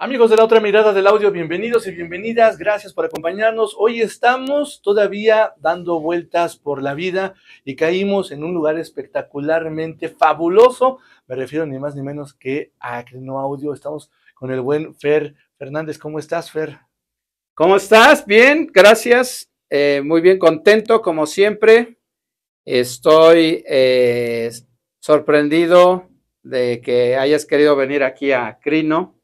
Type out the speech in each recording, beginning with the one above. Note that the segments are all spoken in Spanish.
Amigos de la otra mirada del audio, bienvenidos y bienvenidas, gracias por acompañarnos. Hoy estamos todavía dando vueltas por la vida y caímos en un lugar espectacularmente fabuloso. Me refiero ni más ni menos que a Crino Audio. Estamos con el buen Fer Fernández. ¿Cómo estás, Fer? ¿Cómo estás? Bien, gracias. Eh, muy bien, contento como siempre. Estoy eh, sorprendido de que hayas querido venir aquí a Crino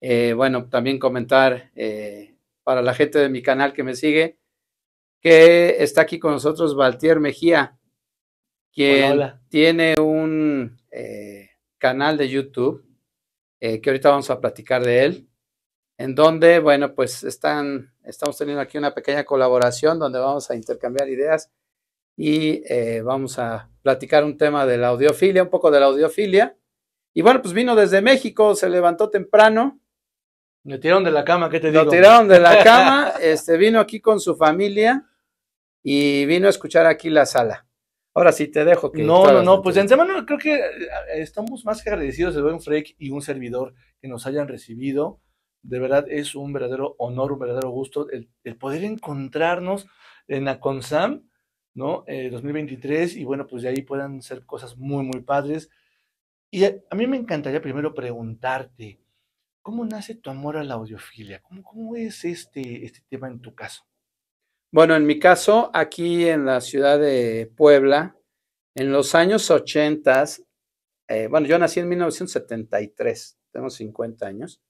eh, bueno, también comentar eh, para la gente de mi canal que me sigue, que está aquí con nosotros Valtier Mejía, quien tiene un eh, canal de YouTube, que ahorita vamos a platicar de él, en donde, bueno, pues están, estamos teniendo aquí una pequeña colaboración donde vamos a intercambiar ideas y vamos a platicar un tema de la audiofilia, un poco de la audiofilia. Y bueno, pues vino desde México, se levantó temprano me tiraron de la cama, ¿qué te digo? Me tiraron de la cama, este, vino aquí con su familia y vino a escuchar aquí la sala. Ahora sí te dejo que. No, no, no, pues en semana creo que eh, estamos más que agradecidos de buen Freak y un servidor que nos hayan recibido. De verdad es un verdadero honor, un verdadero gusto el, poder encontrarnos en Aconsam, ¿no? 2023 eh, y bueno, pues de ahí puedan ser cosas muy, muy padres. Y a mí me encantaría primero preguntarte, ¿Cómo nace tu amor a la audiofilia? ¿Cómo, es este, este tema en tu caso? Bueno, en mi caso, aquí en la ciudad de Puebla, en los años 80, eh, bueno, yo nací en 1973, tengo 50 años,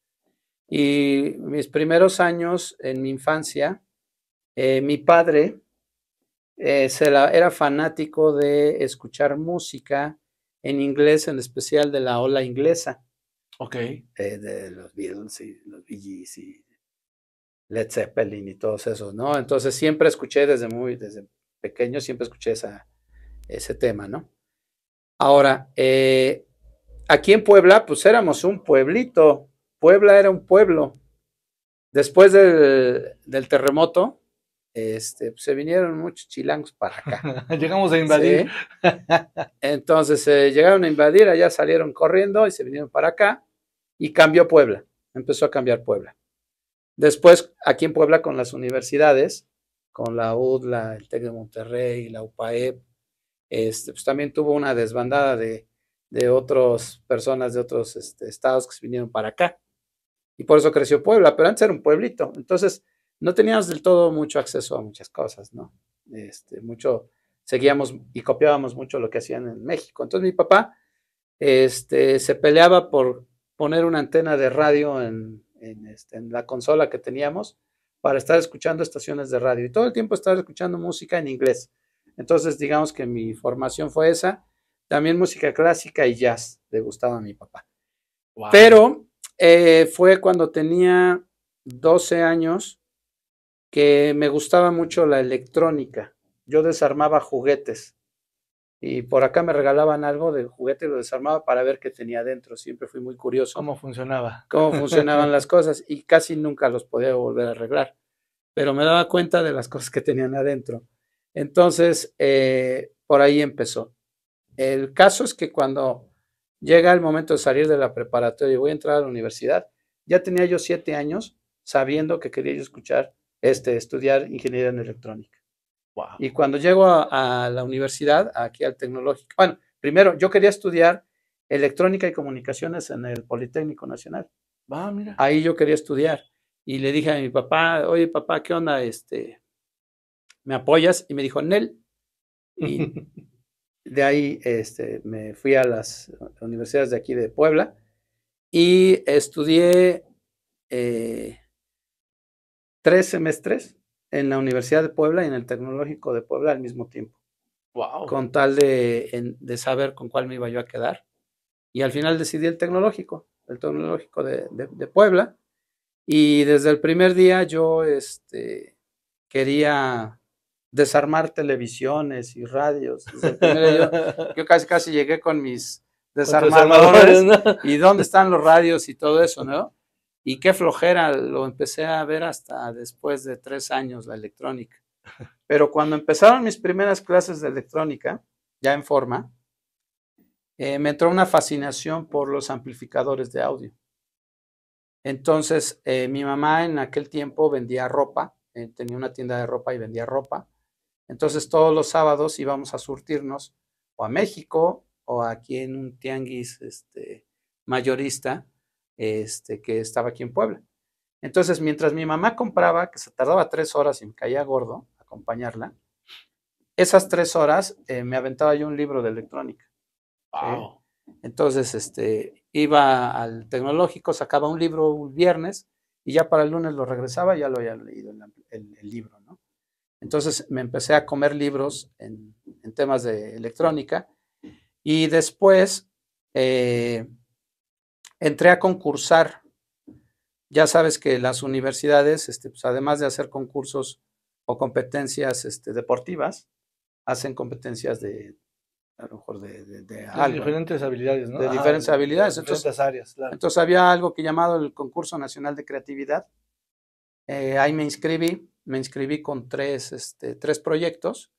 y mis primeros años en mi infancia, eh, mi padre eh, era fanático de escuchar música en inglés, en especial de la ola inglesa. Ok. Eh, de los Beatles y los Bee y Led Zeppelin y todos esos, ¿no? Entonces siempre escuché desde muy, desde pequeño siempre escuché esa, ese tema, ¿no? Ahora, eh, aquí en Puebla, pues éramos un pueblito. Puebla era un pueblo. Después del, terremoto, este, pues, se vinieron muchos chilangos para acá. Llegamos a invadir. Entonces eh, llegaron a invadir, allá salieron corriendo y se vinieron para acá y cambió Puebla, empezó a cambiar Puebla. Después, aquí en Puebla, con las universidades, con la UDLA, el TEC de Monterrey, la UPAEP, este, pues también tuvo una desbandada de, otras personas de otros este, estados que se vinieron para acá. Y por eso creció Puebla, pero antes era un pueblito. Entonces, no teníamos del todo mucho acceso a muchas cosas, ¿no? Este, mucho, seguíamos y copiábamos mucho lo que hacían en México. Entonces, mi papá este, se peleaba por poner una antena de radio este, en, la consola que teníamos para estar escuchando estaciones de radio y todo el tiempo estar escuchando música en inglés. Entonces, digamos que mi formación fue esa. También música clásica y jazz le gustaba a mi papá. Pero eh, fue cuando tenía 12 años que me gustaba mucho la electrónica. Yo desarmaba juguetes y por acá me regalaban algo de juguete y lo desarmaba para ver qué tenía adentro. Siempre fui muy curioso. ¿Cómo funcionaba? Cómo funcionaban las cosas y casi nunca los podía volver a arreglar. Pero me daba cuenta de las cosas que tenían adentro. Entonces, eh, por ahí empezó. El caso es que cuando llega el momento de salir de la preparatoria y voy a entrar a la universidad, ya tenía yo siete años sabiendo que quería yo escuchar, este, estudiar ingeniería en electrónica. Y cuando llego a, la universidad, aquí al tecnológico, bueno, primero yo quería estudiar electrónica y comunicaciones en el Politécnico Nacional. Ah, ahí yo quería estudiar. Y le dije a mi papá, oye papá, ¿qué onda? Este, ¿Me apoyas? Y me dijo, Nel. Y de ahí este, me fui a las universidades de aquí de Puebla y estudié eh, tres semestres en la Universidad de Puebla y en el Tecnológico de Puebla al mismo tiempo. Con tal de, saber con cuál me iba yo a quedar. Y al final decidí el Tecnológico, el Tecnológico de, Puebla. Y desde el primer día yo este, quería desarmar televisiones y radios. yo, casi casi llegué con mis desarmadores, y dónde están los radios y todo eso, ¿no? Y qué flojera, lo empecé a ver hasta después de tres años la electrónica. Pero cuando empezaron mis primeras clases de electrónica, ya en forma, eh, me entró una fascinación por los amplificadores de audio. Entonces, eh, mi mamá en aquel tiempo vendía ropa, eh, tenía una tienda de ropa y vendía ropa. Entonces, todos los sábados íbamos a surtirnos o a México o aquí en un tianguis este, mayorista este, que estaba aquí en Puebla. Entonces, mientras mi mamá compraba, que se tardaba tres horas y me caía gordo acompañarla, esas tres horas eh, me aventaba yo un libro de electrónica. Wow. Entonces, este, iba al tecnológico, sacaba un libro un viernes y ya para el lunes lo regresaba, ya lo había leído el, libro, ¿no? Entonces me empecé a comer libros en, en temas de electrónica y después eh, entré a concursar. Ya sabes que las universidades, este, pues, además de hacer concursos o competencias este, deportivas, hacen competencias de, a lo mejor, de, de, de diferentes habilidades, ¿no? De ah, diferentes habilidades. De, entonces, áreas, entonces había algo que llamado el Concurso Nacional de Creatividad. Eh, ahí me inscribí, me inscribí con tres, este, tres proyectos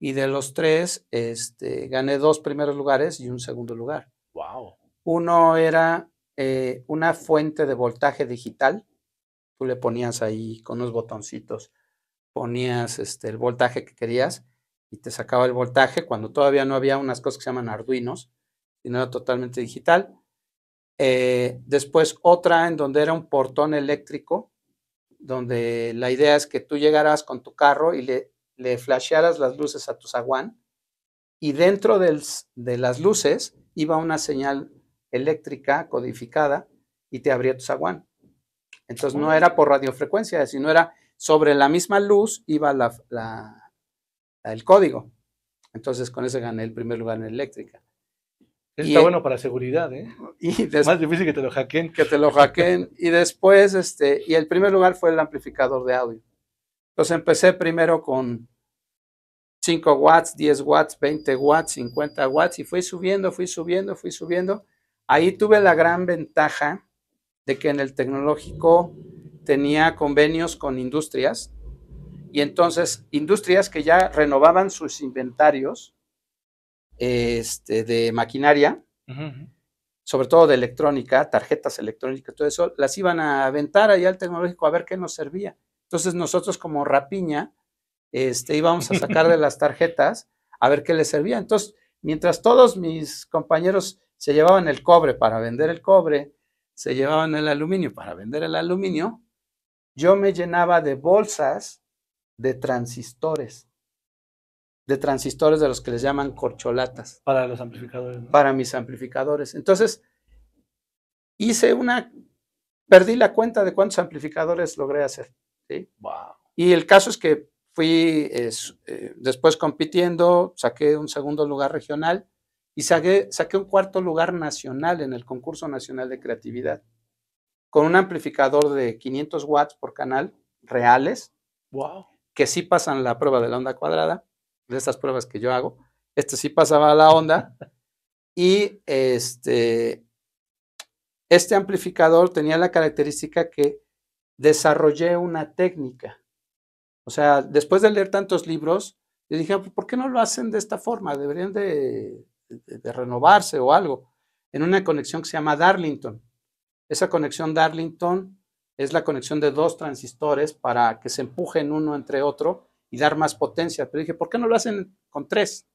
y de los tres este, gané dos primeros lugares y un segundo lugar. Uno era eh, una fuente de voltaje digital. Tú le ponías ahí con unos botoncitos, ponías este, el voltaje que querías y te sacaba el voltaje cuando todavía no había unas cosas que se llaman arduinos, sino era totalmente digital. Eh, después otra en donde era un portón eléctrico, donde la idea es que tú llegaras con tu carro y le, flashearas las luces a tu zaguán y dentro de las luces iba una señal eléctrica codificada y te abría tu zaguán. Entonces no era por radiofrecuencia, sino era sobre la misma luz iba la, el código. Entonces con eso gané el primer lugar en eléctrica. Eso está bueno para seguridad, ¿eh? Y Más difícil que te lo hackeen. Que te lo hackeen. y después, este, y el primer lugar fue el amplificador de audio. Entonces empecé primero con 5 watts, 10 watts, 20 watts, 50 watts y fui subiendo, fui subiendo, fui subiendo Ahí tuve la gran ventaja de que en el tecnológico tenía convenios con industrias y entonces industrias que ya renovaban sus inventarios este, de maquinaria, sobre todo de electrónica, tarjetas electrónicas, todo eso, las iban a aventar allá al tecnológico a ver qué nos servía. Entonces nosotros como rapiña este, íbamos a sacar de las tarjetas a ver qué les servía. Entonces, mientras todos mis compañeros se llevaban el cobre para vender el cobre, se llevaban el aluminio para vender el aluminio, yo me llenaba de bolsas de transistores, de transistores de los que les llaman corcholatas. Para los amplificadores. Para mis amplificadores. Entonces, hice una, perdí la cuenta de cuántos amplificadores logré hacer. Y el caso es que fui eh, después compitiendo, saqué un segundo lugar regional y saqué, un cuarto lugar nacional en el concurso nacional de creatividad con un amplificador de 500 watts por canal reales. Que sí pasan la prueba de la onda cuadrada, de estas pruebas que yo hago. Este sí pasaba la onda. Y este, este amplificador tenía la característica que desarrollé una técnica. O sea, después de leer tantos libros, yo dije, ah, pues, ¿por qué no lo hacen de esta forma? Deberían de de renovarse o algo, en una conexión que se llama Darlington. Esa conexión Darlington es la conexión de dos transistores para que se empujen uno entre otro y dar más potencia. Pero dije, ¿por qué no lo hacen con tres?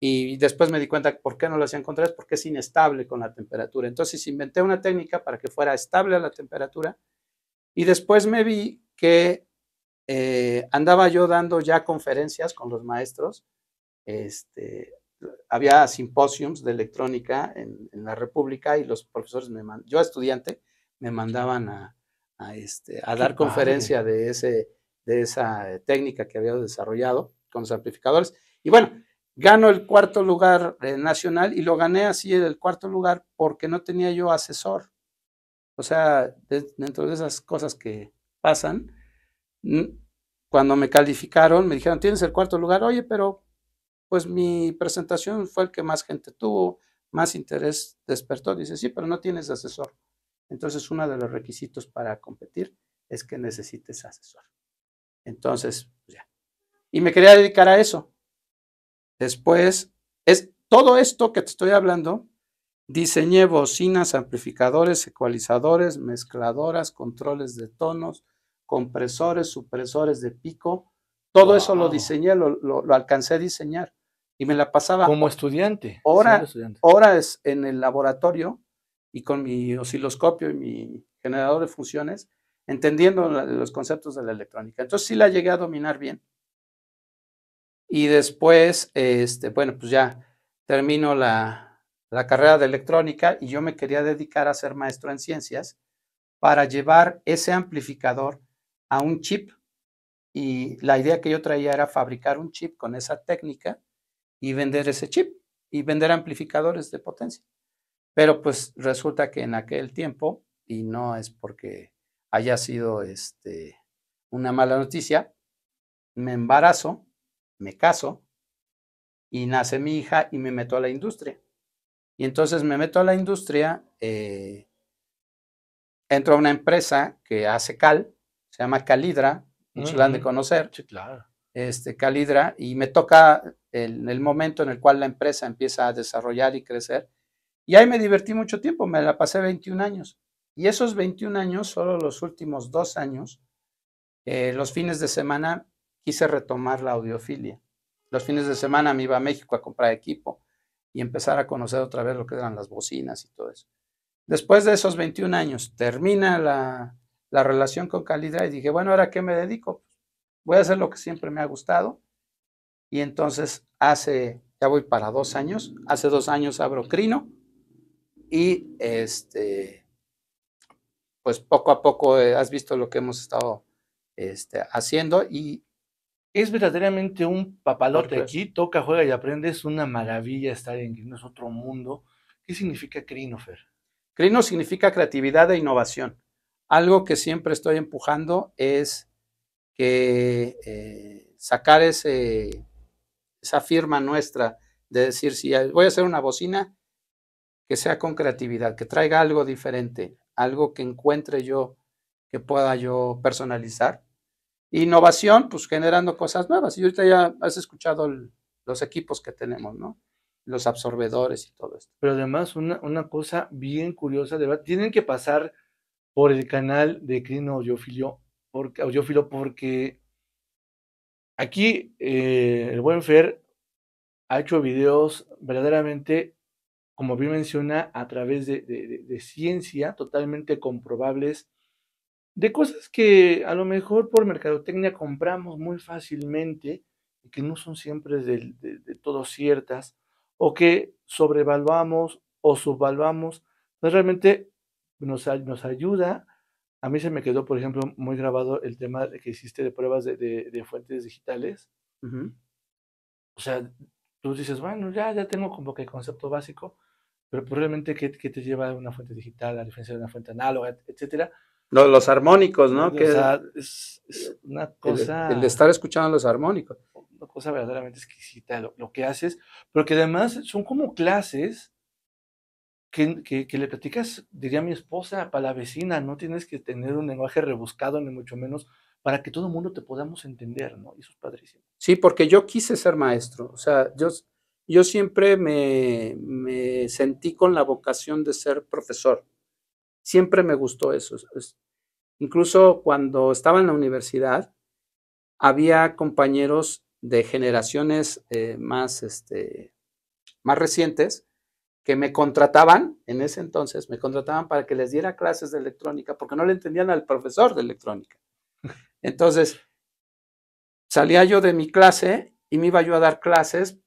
Y después me di cuenta por qué no lo hacían con tres, porque es inestable con la temperatura. Entonces inventé una técnica para que fuera estable a la temperatura. Y después me vi que eh, andaba yo dando ya conferencias con los maestros este, había simposiums de electrónica en, la República y los profesores me yo estudiante, me mandaban a, este, a dar conferencia de, ese, de esa eh, técnica que había desarrollado con los amplificadores. Y bueno, gano el cuarto lugar eh, nacional y lo gané así en el cuarto lugar porque no tenía yo asesor. O sea, dentro de esas cosas que pasan, cuando me calificaron, me dijeron, tienes el cuarto lugar, oye, pero pues mi presentación fue el que más gente tuvo, más interés despertó. Dice, sí, pero no tienes asesor. Entonces, uno de los requisitos para competir es que necesites asesor. Entonces, ya. Y me quería dedicar a eso. Después, es todo esto que te estoy hablando, diseñé bocinas, amplificadores, ecualizadores, mezcladoras, controles de tonos, compresores, supresores de pico. Todo eso lo diseñé, lo alcancé a diseñar y me la pasaba. Como estudiante. Hora, estudiante. Horas en el laboratorio y con mi osciloscopio y mi generador de funciones, entendiendo los conceptos de la electrónica. Entonces sí la llegué a dominar bien. Y después, este, bueno, pues ya termino la, la carrera de electrónica y yo me quería dedicar a ser maestro en ciencias para llevar ese amplificador a un chip. Y la idea que yo traía era fabricar un chip con esa técnica y vender ese chip y vender amplificadores de potencia. Pero pues resulta que en aquel tiempo, y no es porque haya sido este, una mala noticia, me embarazo, me caso y nace mi hija y me meto a la industria. Y entonces me meto a la industria, eh, entro a una empresa que hace cal, se llama Calidra, no se han de conocer. claro. Este, Calidra, y me toca en el momento en el cual la empresa empieza a desarrollar y crecer. Y ahí me divertí mucho tiempo, me la pasé 21 años. Y esos 21 años, solo los últimos dos años, eh, los fines de semana quise retomar la audiofilia. Los fines de semana me iba a México a comprar equipo y empezar a conocer otra vez lo que eran las bocinas y todo eso. Después de esos 21 años, termina la, relación con Calidra y dije, bueno, ¿ahora qué me dedico? Voy a hacer lo que siempre me ha gustado, y entonces hace, ya voy para dos años, hace dos años abro Crino y este, pues poco a poco eh, has visto lo que hemos estado este, haciendo y es verdaderamente un papalote aquí, toca, juega y aprende, es una maravilla estar en Crino, es otro mundo. ¿Qué significa Crino, Fer? Crino significa creatividad e innovación. Algo que siempre estoy empujando es que eh, sacar ese esa firma nuestra de decir, si voy a hacer una bocina, que sea con creatividad, que traiga algo diferente, algo que encuentre yo, que pueda yo personalizar. Innovación, pues generando cosas nuevas. Y ahorita ya has escuchado los equipos que tenemos, ¿no? Los absorbedores y todo esto. Pero además, una, cosa bien curiosa, de tienen que pasar por el canal de Crino Audiófilo porque Aquí eh, el buen Fer ha hecho videos verdaderamente, como bien menciona, a través de, ciencia, totalmente comprobables, de cosas que a lo mejor por mercadotecnia compramos muy fácilmente y que no son siempre de, todo ciertas, o que sobrevaluamos o subvaluamos, pues realmente nos, nos ayuda a mí se me quedó, por ejemplo, muy grabado el tema que hiciste de pruebas de, de, fuentes digitales. O sea, tú dices, bueno, ya, ya tengo como que el concepto básico, pero probablemente pues, ¿qué, qué te lleva a una fuente digital, a diferencia de una fuente análoga, etcétera? No, los armónicos, ¿no? O que sea, es, eh, una cosa... El, de estar escuchando los armónicos. Una cosa verdaderamente exquisita lo, lo que haces, pero que además son como clases que, le platicas, diría mi esposa, para la vecina, no tienes que tener un lenguaje rebuscado, ni mucho menos, para que todo el mundo te podamos entender, ¿no? Y sus padres Sí, porque yo quise ser maestro, o sea, yo, siempre me, sentí con la vocación de ser profesor, siempre me gustó eso. incluso cuando estaba en la universidad, había compañeros de generaciones eh, más, este, más recientes que me contrataban, en ese entonces, me contrataban para que les diera clases de electrónica, porque no le entendían al profesor de electrónica. Entonces, salía yo de mi clase y me iba yo a dar clases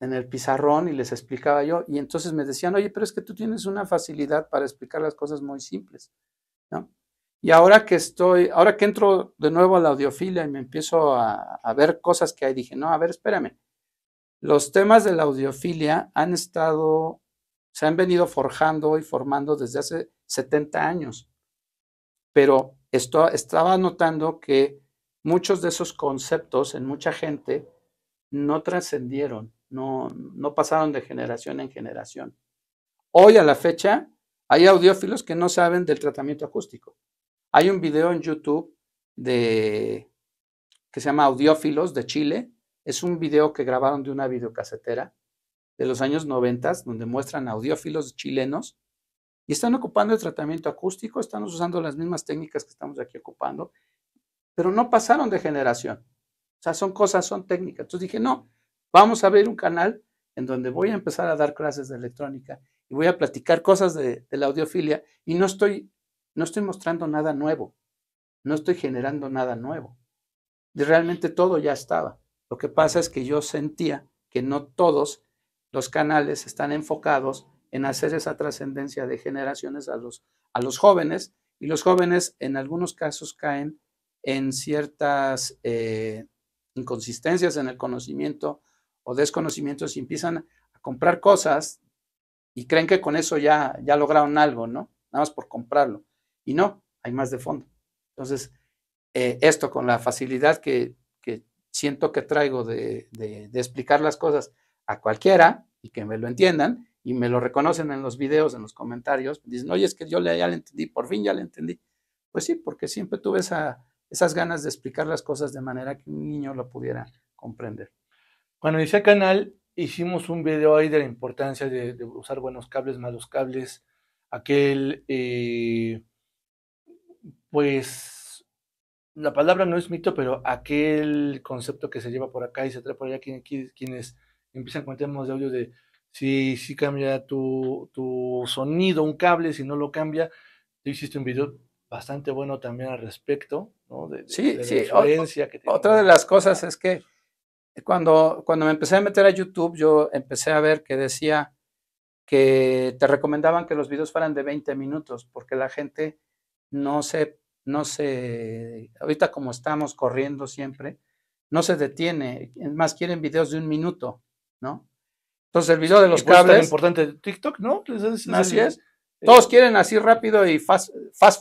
en el pizarrón y les explicaba yo. Y entonces me decían, oye, pero es que tú tienes una facilidad para explicar las cosas muy simples, Y ahora que estoy, ahora que entro de nuevo a la audiofilia y me empiezo a, a ver cosas que hay, dije, no, a ver, espérame, los temas de la audiofilia han estado, se han venido forjando y formando desde hace 70 años, pero esto, estaba notando que muchos de esos conceptos en mucha gente no trascendieron, no, no pasaron de generación en generación. Hoy a la fecha hay audiófilos que no saben del tratamiento acústico. Hay un video en YouTube de, que se llama Audiófilos de Chile, es un video que grabaron de una videocasetera de los años 90, donde muestran audiófilos chilenos y están ocupando el tratamiento acústico, están usando las mismas técnicas que estamos aquí ocupando, pero no pasaron de generación. O sea, son cosas, son técnicas. Entonces dije, no, vamos a ver un canal en donde voy a empezar a dar clases de electrónica y voy a platicar cosas de, la audiofilia y no estoy, no estoy mostrando nada nuevo, no estoy generando nada nuevo. realmente todo ya estaba. Lo que pasa es que yo sentía que no todos los canales están enfocados en hacer esa trascendencia de generaciones a los, a los jóvenes y los jóvenes en algunos casos caen en ciertas eh, inconsistencias en el conocimiento o desconocimientos y empiezan a comprar cosas y creen que con eso ya, ya lograron algo, ¿no? Nada más por comprarlo. Y no, hay más de fondo. Entonces, eh, esto con la facilidad que siento que traigo de, explicar las cosas a cualquiera y que me lo entiendan y me lo reconocen en los videos, en los comentarios, dicen, oye, es que yo ya le entendí, por fin ya le entendí. Pues sí, porque siempre tuve esa, esas ganas de explicar las cosas de manera que un niño lo pudiera comprender. Cuando inicié el canal, hicimos un video ahí de la importancia de, usar buenos cables, malos cables, aquel, eh, pues la palabra no es mito, pero aquel concepto que se lleva por acá y se trae por allá, quienes, empiezan con temas de audio de si, si cambia tu, sonido, un cable, si no lo cambia, tú hiciste un video bastante bueno también al respecto, ¿no? De, sí, sí. Otra de las cosas es que cuando, cuando me empecé a meter a YouTube, yo empecé a ver que decía que te recomendaban que los videos fueran de 20 minutos, porque la gente no se no se, ahorita como estamos corriendo siempre, no se detiene. Es más, quieren videos de un minuto, ¿no? Entonces el video de los pues cables. Es importante TikTok, ¿no? así es. Todos quieren así rápido y fast,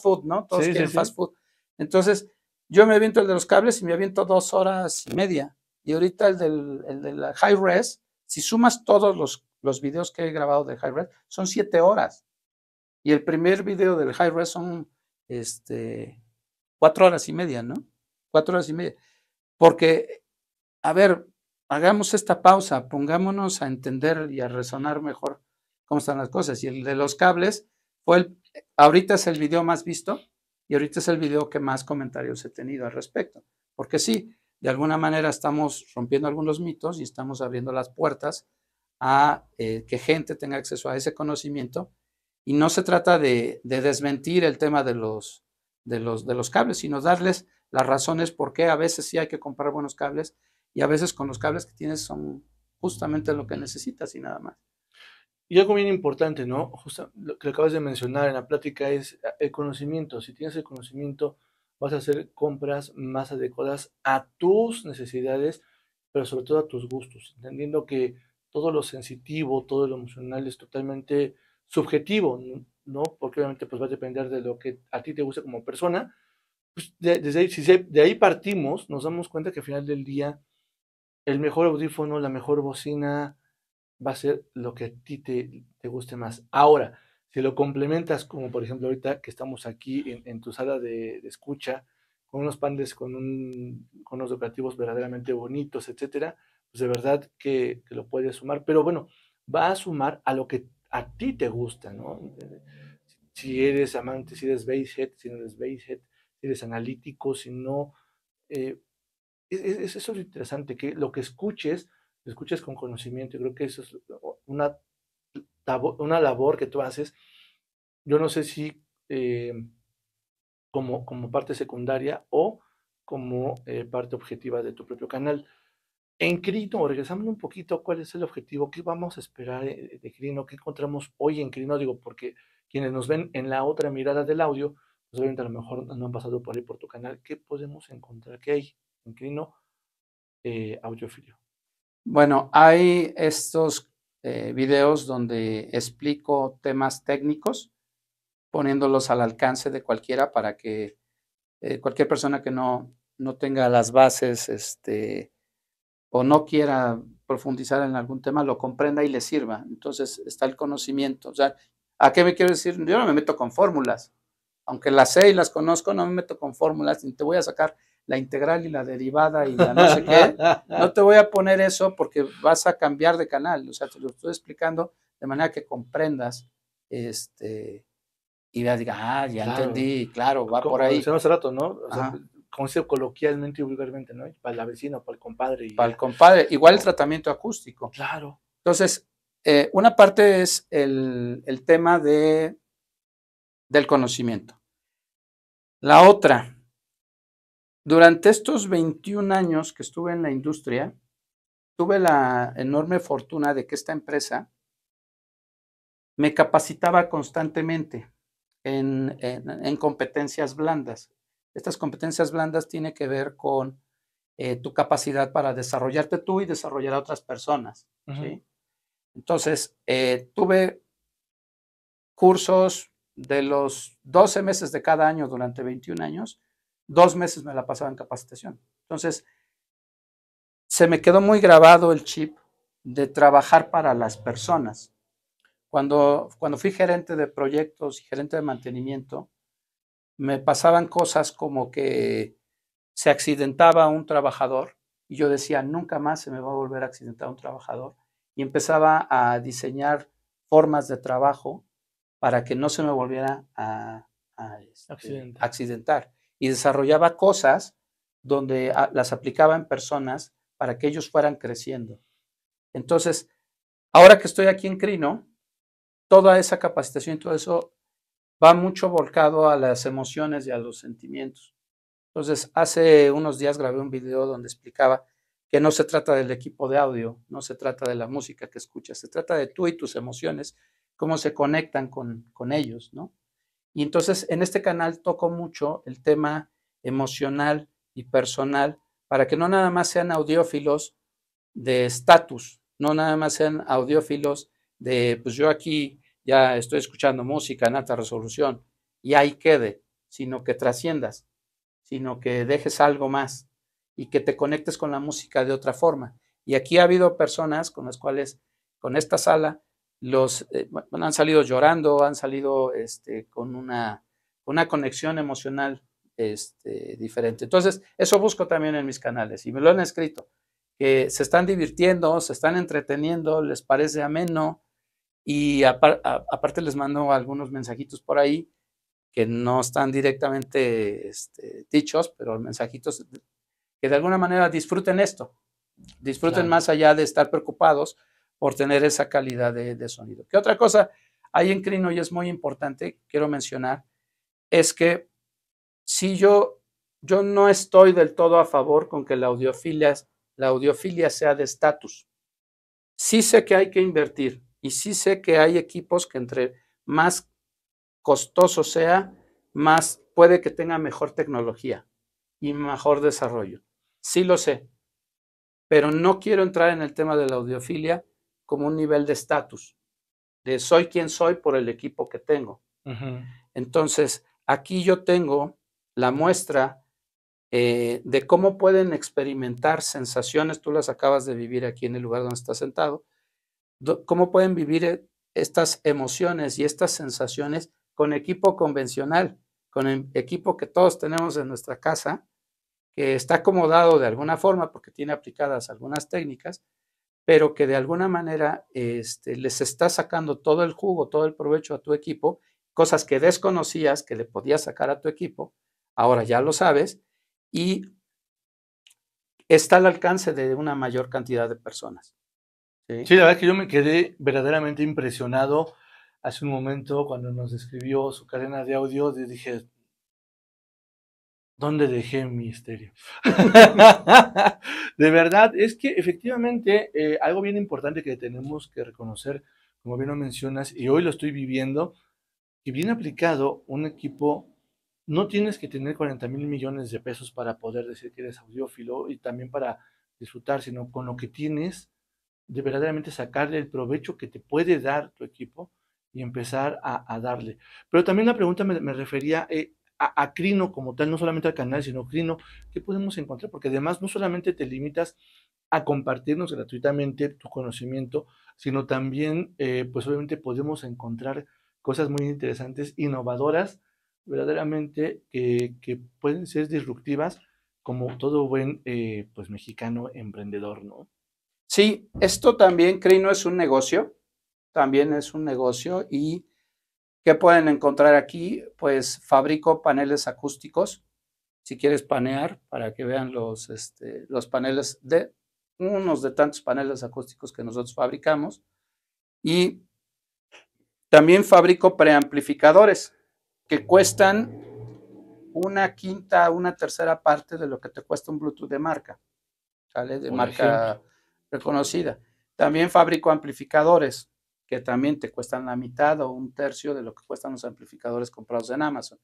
food, ¿no? Todos quieren fast food. Entonces, yo me aviento el de los cables y me aviento dos horas y media. Y ahorita el, del, el de la high res, si sumas todos los, los videos que he grabado de high res, son siete horas. Y el primer video del high res son este, cuatro horas y media, ¿no? Cuatro horas y media. Porque, a ver, hagamos esta pausa, pongámonos a entender y a resonar mejor cómo están las cosas. Y el de los cables fue el, ahorita es el video más visto y ahorita es el video que más comentarios he tenido al respecto. Porque sí, de alguna manera estamos rompiendo algunos mitos y estamos abriendo las puertas a eh, que gente tenga acceso a ese conocimiento y no se trata de, desmentir el tema de los, los, de los cables, sino darles las razones por qué a veces sí hay que comprar buenos cables y a veces con los cables que tienes son justamente lo que necesitas y nada más. Y algo bien importante, ¿no? Justo lo que acabas de mencionar en la plática es ah, el conocimiento. Si tienes el conocimiento, vas a hacer compras más adecuadas a tus necesidades, pero sobre todo a tus gustos, entendiendo que todo lo sensitivo, todo lo emocional es totalmente subjetivo, ¿no? Porque obviamente pues va a depender de lo que a ti te guste como persona. Pues desde ahí, si de ahí partimos, nos damos cuenta que al final del día el mejor audífono, la mejor bocina va a ser lo que a ti te, te guste más. Ahora, si lo complementas, como por ejemplo ahorita que estamos aquí en, tu sala de, escucha, con unos pandes, con, un, con unos educativos verdaderamente bonitos, etcétera, pues de verdad que, que lo puedes sumar. Pero bueno, va a sumar a lo que a ti te gusta, ¿no? Si eres amante, si eres basehead, si no eres basehead, si eres analítico, si no... Eh, es, eso es interesante, que lo que escuches, lo escuches con conocimiento. creo que eso es una, una labor que tú haces. Yo no sé si eh, como, parte secundaria o como eh, parte objetiva de tu propio canal. En Crino, regresamos un poquito, ¿cuál es el objetivo? ¿Qué vamos a esperar eh, de Crino? ¿Qué encontramos hoy en Crino? Digo, porque quienes nos ven en la otra mirada del audio, pues, a lo mejor no han pasado por ahí por tu canal. ¿Qué podemos encontrar? ¿Qué hay en Crino eh, audiofilio? Bueno, hay estos eh, videos donde explico temas técnicos, poniéndolos al alcance de cualquiera para que cualquier persona que no, no tenga las bases, este, o no quiera profundizar en algún tema, lo comprenda y le sirva. Entonces está el conocimiento. O sea, ¿a qué me quiero decir? Yo no me meto con fórmulas. Aunque las sé y las conozco, no me meto con fórmulas, ni te voy a sacar la integral y la derivada y la no sé qué. No te voy a poner eso porque vas a cambiar de canal. O sea, te lo estoy explicando de manera que comprendas este, y veas, diga, ah, ya entendí, claro, va por ahí. hace rato, ¿no? O como coloquialmente y vulgarmente, ¿no? Para la vecina, para el compadre. Y para el compadre, igual el tratamiento acústico. Claro. Entonces, eh, una parte es el, tema de, del conocimiento. La otra, durante estos 21 años que estuve en la industria, tuve la enorme fortuna de que esta empresa me capacitaba constantemente en competencias blandas. Estas competencias blandas tienen que ver con eh, tu capacidad para desarrollarte tú y desarrollar a otras personas. Entonces, eh, tuve cursos de los 12 meses de cada año durante 21 años, dos meses me la pasaba en capacitación. Entonces, se me quedó muy grabado el chip de trabajar para las personas. Cuando, cuando fui gerente de proyectos y gerente de mantenimiento, me pasaban cosas como que se accidentaba un trabajador y yo decía, nunca más se me va a volver a accidentar un trabajador. Y empezaba a diseñar formas de trabajo para que no se me volviera a, este, accidentar. Y desarrollaba cosas donde ah, las aplicaba en personas para que ellos fueran creciendo. Entonces, ahora que estoy aquí en Crino, toda esa capacitación y todo eso va mucho volcado a las emociones y a los sentimientos. Entonces, hace unos días grabé un video donde explicaba que no se trata del equipo de audio, no se trata de la música que escuchas, se trata de tú y tus emociones, cómo se conectan con, ellos, ¿no? Y entonces en este canal toco mucho el tema emocional y personal para que no nada más sean audiófilos de estatus, no nada más sean audiófilos de, pues yo aquí ya estoy escuchando música en alta resolución y ahí quede, sino que trasciendas, sino que dejes algo más y que te conectes con la música de otra forma. Y aquí ha habido personas con las cuales, con esta sala, los eh, han salido llorando, han salido este, con una, conexión emocional este, diferente. Entonces, eso busco también en mis canales y me lo han escrito, que se están divirtiendo, se están entreteniendo, les parece ameno, y aparte les mando algunos mensajitos por ahí que no están directamente este, dichos, pero mensajitos que de alguna manera disfruten esto, disfruten más allá de estar preocupados por tener esa calidad de, sonido. que otra cosa hay en Crino y es muy importante, quiero mencionar, es que si yo, yo no estoy del todo a favor con que la audiofilia, la audiofilia sea de estatus, sí sé que hay que invertir y sí sé que hay equipos que entre más costoso sea, más puede que tenga mejor tecnología y mejor desarrollo. Sí lo sé, pero no quiero entrar en el tema de la audiofilia como un nivel de estatus, de soy quien soy por el equipo que tengo. Entonces, aquí yo tengo la muestra eh, de cómo pueden experimentar sensaciones, tú las acabas de vivir aquí en el lugar donde estás sentado, cómo pueden vivir eh, estas emociones y estas sensaciones con equipo convencional, con el em-, equipo que todos tenemos en nuestra casa, que está acomodado de alguna forma porque tiene aplicadas algunas técnicas, pero que de alguna manera este, les está sacando todo el jugo, todo el provecho a tu equipo, cosas que desconocías que le podías sacar a tu equipo, ahora ya lo sabes, y está al alcance de una mayor cantidad de personas. Sí. la verdad es que yo me quedé verdaderamente impresionado hace un momento cuando nos escribió su cadena de audio, y dije, ¿dónde dejé mi estéreo? de verdad, es que efectivamente eh, algo bien importante que tenemos que reconocer, como bien lo mencionas, y hoy lo estoy viviendo, que bien aplicado un equipo, no tienes que tener 40 mil millones de pesos para poder decir que eres audiófilo y también para disfrutar, sino con lo que tienes, de verdaderamente sacarle el provecho que te puede dar tu equipo y empezar a, darle. Pero también la pregunta me, refería eh, a, Crino como tal, no solamente al canal, sino Crino, ¿qué podemos encontrar? Porque además no solamente te limitas a compartirnos gratuitamente tu conocimiento, sino también, eh, pues obviamente podemos encontrar cosas muy interesantes, innovadoras, verdaderamente que pueden ser disruptivas como todo buen eh, pues mexicano emprendedor, ¿no? Sí, esto también, Crino, es un negocio, también es un negocio y ¿qué pueden encontrar aquí? Pues fabrico paneles acústicos, si quieres panear para que vean los, este, los paneles de unos de tantos paneles acústicos que nosotros fabricamos y también fabrico preamplificadores que cuestan una quinta, una tercera parte de lo que te cuesta un Bluetooth de marca, ¿sale? De marca reconocida. También fabricó amplificadores, que también te cuestan la mitad o un tercio de lo que cuestan los amplificadores comprados en Amazon.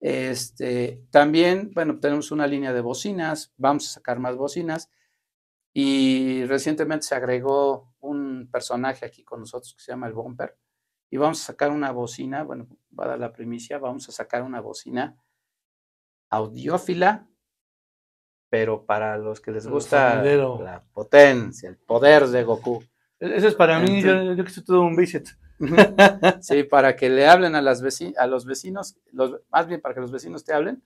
Este, también, bueno, tenemos una línea de bocinas, vamos a sacar más bocinas y recientemente se agregó un personaje aquí con nosotros que se llama el Bumper y vamos a sacar una bocina, bueno, va a dar la primicia, vamos a sacar una bocina audiófila pero para los que les gusta la potencia, el poder de Goku. E-, Eso es para mí, yo, quise todo un visit. sí, para que le hablen a, las a los vecinos, los, más bien para que los vecinos te hablen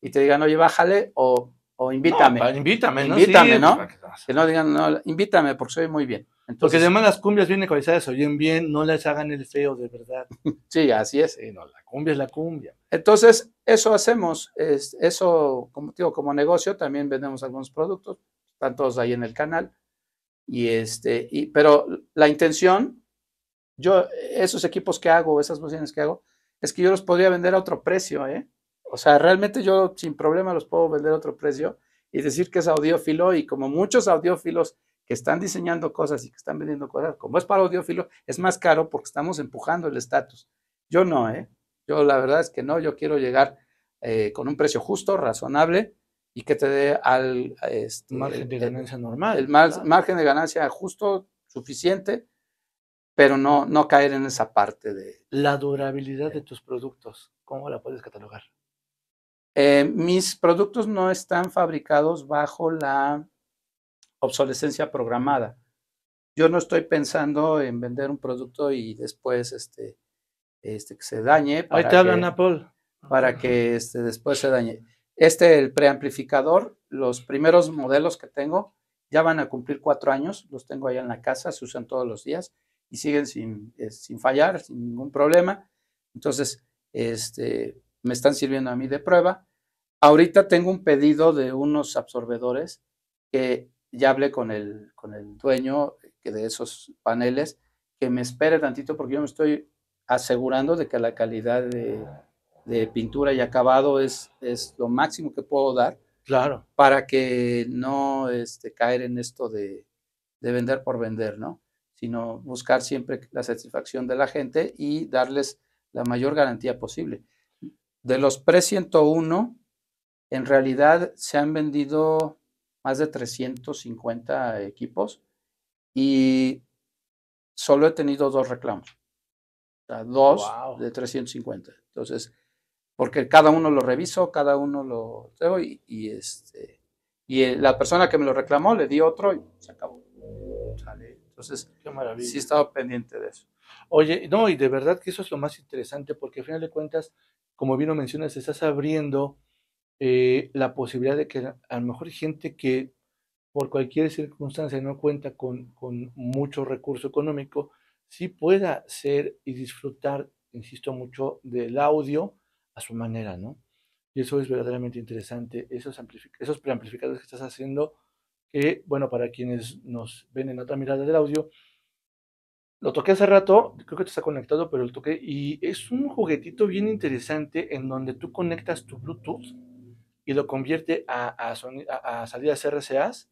y te digan, oye, bájale o, o invítame. invítame, ¿no? Invítame, ¿no? que, no digan, no, invítame porque soy muy bien. Entonces, porque además las cumbias bien ecualizadas oyen bien, no les hagan el feo de verdad. sí, así es. no, la cumbia es la cumbia. Entonces, eso hacemos, es, eso como, digo, como negocio, también vendemos algunos productos, están todos ahí en el canal. Y este, y, pero la intención, yo, esos equipos que hago, esas bocinas que hago, es que yo los podría vender a otro precio, ¿eh? O sea, realmente yo sin problema los puedo vender a otro precio y decir que es audiófilo y como muchos audiófilos que están diseñando cosas y que están vendiendo cosas, como es para audiófilo, es más caro porque estamos empujando el estatus. Yo no, ¿eh? Yo la verdad es que no, yo quiero llegar eh, con un precio justo, razonable y que te dé al... Este, margen de ganancia normal. El margen de ganancia justo, suficiente, pero no, no caer en esa parte de... La durabilidad de tus productos, ¿cómo la puedes catalogar? Eh, mis productos no están fabricados bajo la obsolescencia programada. Yo no estoy pensando en vender un producto y después este, este, que se dañe. Para Para que este, después se dañe. Este, el preamplificador, los primeros modelos que tengo ya van a cumplir cuatro años, los tengo allá en la casa, se usan todos los días y siguen eh, sin, fallar, sin ningún problema. Entonces, este, me están sirviendo a mí de prueba. Ahorita tengo un pedido de unos absorbedores que ya hablé con el, con el dueño eh, de esos paneles, que me espere tantito porque yo me estoy asegurando de que la calidad de, pintura y acabado es, es lo máximo que puedo dar. Claro. Para que no este, caer en esto de, de vender por vender, ¿no? Sino buscar siempre la satisfacción de la gente y darles la mayor garantía posible. De los pre 101, en realidad se han vendido más de 350 equipos y solo he tenido dos reclamos dos de 350. Entonces, porque cada uno lo reviso, cada uno lo y, este, y eh, la persona que me lo reclamó le di otro y se acabó. Sale. Entonces, Qué maravilla. sí estaba pendiente de eso. Oye, no, y de verdad que eso es lo más interesante, porque al final de cuentas, como vino lo mencionas, estás abriendo eh, la posibilidad de que a lo mejor gente que por cualquier circunstancia no cuenta con, con mucho recurso económico, sí pueda ser y disfrutar, insisto mucho, del audio a su manera, ¿no? Y eso es verdaderamente interesante, esos, esos preamplificadores que estás haciendo, que, bueno, para quienes nos ven en otra mirada del audio, lo toqué hace rato, creo que te está conectado, pero lo toqué, y es un juguetito bien interesante en donde tú conectas tu Bluetooth y lo convierte a, a, a, salidas RCAs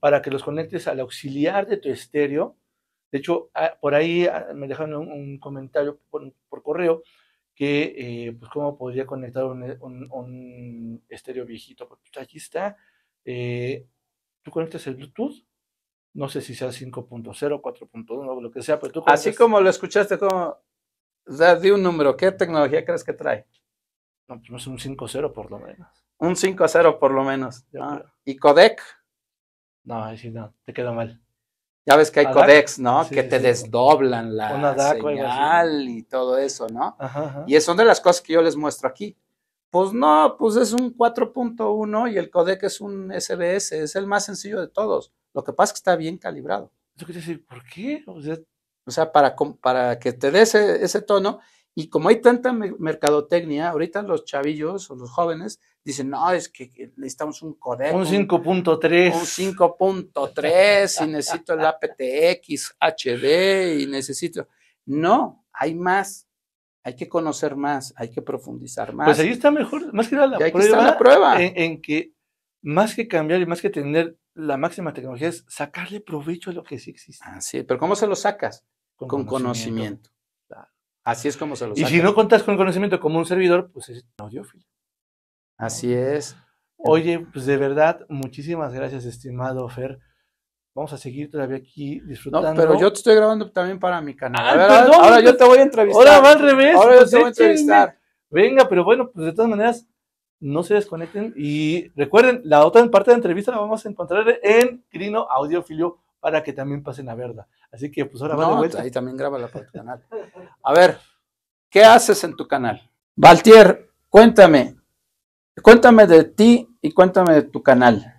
para que los conectes al auxiliar de tu estéreo de hecho, ah, por ahí ah, me dejaron un, comentario por, correo que, eh, pues, cómo podría conectar un, eh, estéreo viejito. Pues aquí está. Eh, tú conectas el Bluetooth, no sé si sea 5.0, 4.1, o lo que sea, pero tú conectas... Así como lo escuchaste, como, o un número, ¿qué tecnología crees que trae? No, pues no es un 5.0 por lo menos. Un 5.0 por lo menos. Ah, ¿Y codec? No, sí, no, te queda mal. Ya ves que hay codecs, ¿no? que te desdoblan la señal y todo eso, ¿no? Y es Y son de las cosas que yo les muestro aquí. Pues no, pues es un 4.1 y el codec es un SBS, es el más sencillo de todos. Lo que pasa es que está bien calibrado. ¿Tú quieres decir, ¿por qué? O sea, para, para que te dé ese tono y como hay tanta mercadotecnia, ahorita los chavillos o los jóvenes dicen, no, es que necesitamos un codec. Un 5.3. Un 5.3 y necesito el aptX, HD y necesito... No, hay más. Hay que conocer más, hay que profundizar más. Pues ahí está mejor, más que nada la prueba, la prueba. En, que más que cambiar y más que tener la máxima tecnología es sacarle provecho a lo que sí existe. Ah, sí, pero ¿cómo se lo sacas? Con, conocimiento. Así es como se lo sacan. Y si no contas con el conocimiento como un servidor, pues es audiófilo. Así es. Oye, pues de verdad, muchísimas gracias, estimado Fer. Vamos a seguir todavía aquí disfrutando. No, pero yo te estoy grabando también para mi canal. Ah, perdón, ahora yo pues, te voy a entrevistar. Ahora va al revés. Ahora yo pues te voy a entrevistar. Venga, pero bueno, pues de todas maneras, no se desconecten y recuerden, la otra parte de la entrevista la vamos a encontrar en Crino Audiofilio para que también pasen a verdad. Así que pues ahora va de vuelta. Ahí también grábala para tu canal. A ver, ¿qué haces en tu canal? Valtier, cuéntame. Cuéntame de ti y cuéntame de tu canal.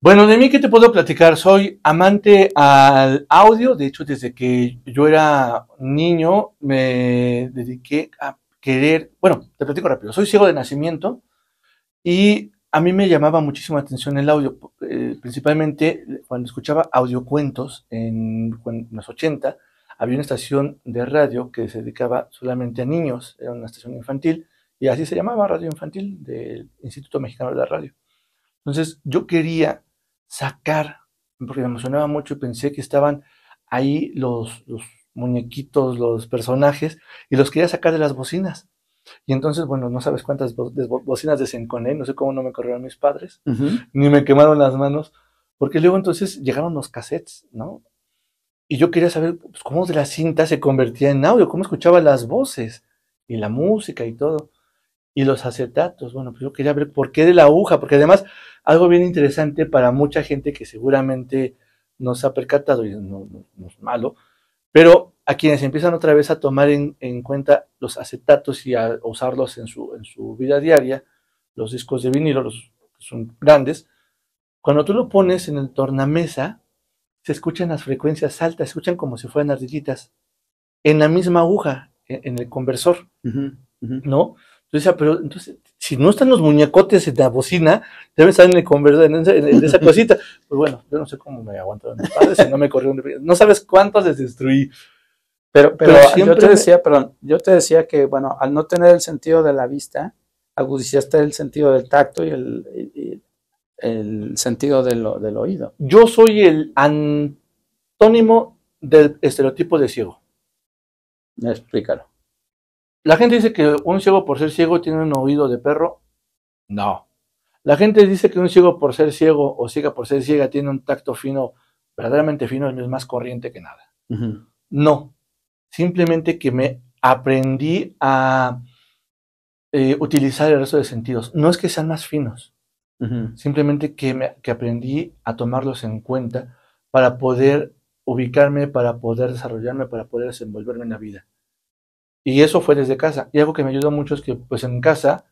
Bueno, de mí, ¿qué te puedo platicar? Soy amante al audio. De hecho, desde que yo era niño, me dediqué a querer. Bueno, te platico rápido. Soy ciego de nacimiento y a mí me llamaba muchísimo atención el audio, eh, principalmente cuando escuchaba audiocuentos en, en los 80, había una estación de radio que se dedicaba solamente a niños, era una estación infantil, y así se llamaba Radio Infantil del Instituto Mexicano de la Radio. Entonces yo quería sacar, porque me emocionaba mucho y pensé que estaban ahí los muñequitos, los personajes, y los quería sacar de las bocinas. Y entonces, bueno, no sabes cuántas bocinas desenconé, no sé cómo no me corrieron mis padres, ni me quemaron las manos, porque luego entonces llegaron los cassettes, ¿no? Y yo quería saber pues, cómo de la cinta se convertía en audio, cómo escuchaba las voces y la música y todo. Y los acetatos, bueno, pues yo quería ver por qué de la aguja, porque además algo bien interesante para mucha gente que seguramente no se ha percatado y no es malo, pero a quienes empiezan otra vez a tomar en, en cuenta los acetatos y a usarlos en su, en su, vida diaria, los discos de vinilo, los que son grandes, cuando tú lo pones en el tornamesa, se escuchan las frecuencias altas, se escuchan como si fueran ardillitas, en la misma aguja, e, en, el conversor, ¿no? Entonces, pero entonces, si no están los muñecotes en la bocina, deben estar en, el conversor, en, esa, cosita. Pues bueno, yo no sé cómo me aguantaron mis padres si no me corrieron. No sabes cuántos les destruí. Pero, pero, yo te decía, perdón, yo te decía que, bueno, al no tener el sentido de la vista, agudizaste el sentido del tacto y el, el sentido del, oído. Yo soy el antónimo del estereotipo de ciego. Explícalo. La gente dice que un ciego por ser ciego tiene un oído de perro. No. La gente dice que un ciego por ser ciego o ciega por ser ciega tiene un tacto fino, verdaderamente fino, no es más corriente que nada. No simplemente que me aprendí a eh, utilizar el resto de sentidos. No es que sean más finos, simplemente que, me, que aprendí a tomarlos en cuenta para poder ubicarme, para poder desarrollarme, para poder desenvolverme en la vida. Y eso fue desde casa. Y algo que me ayudó mucho es que, pues en casa,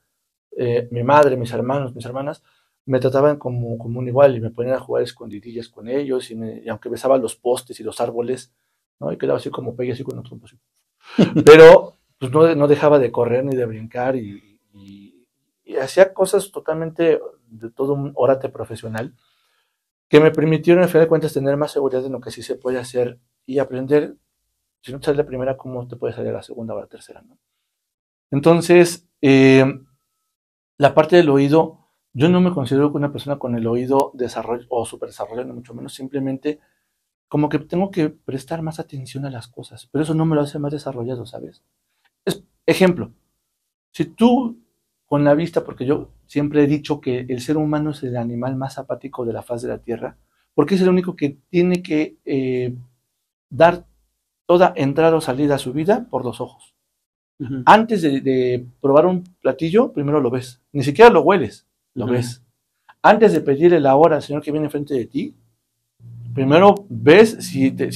eh, mi madre, mis hermanos, mis hermanas, me trataban como, un igual y me ponían a jugar escondidillas con ellos y aunque besaba los postes y los árboles, y quedaba así como pegue, así con otro así. Pero pues no, no, dejaba de correr ni de brincar y, hacía cosas totalmente de todo un orate profesional que me permitieron, al final de cuentas, tener más seguridad en lo que sí se puede hacer y aprender, si no te sale la primera, cómo te puede salir la segunda o la tercera, Entonces, eh, la parte del oído, yo no me considero una persona con el oído desarrollo o superdesarrollo, no mucho menos, simplemente como que tengo que prestar más atención a las cosas, pero eso no me lo hace más desarrollado, ¿sabes? Es, ejemplo, si tú con la vista, porque yo siempre he dicho que el ser humano es el animal más apático de la faz de la Tierra, porque es el único que tiene que eh, dar toda entrada o salida a su vida por los ojos. Antes de, probar un platillo, primero lo ves. Ni siquiera lo hueles, lo ves. Antes de pedirle la hora al Señor que viene frente de ti, primero ves si te,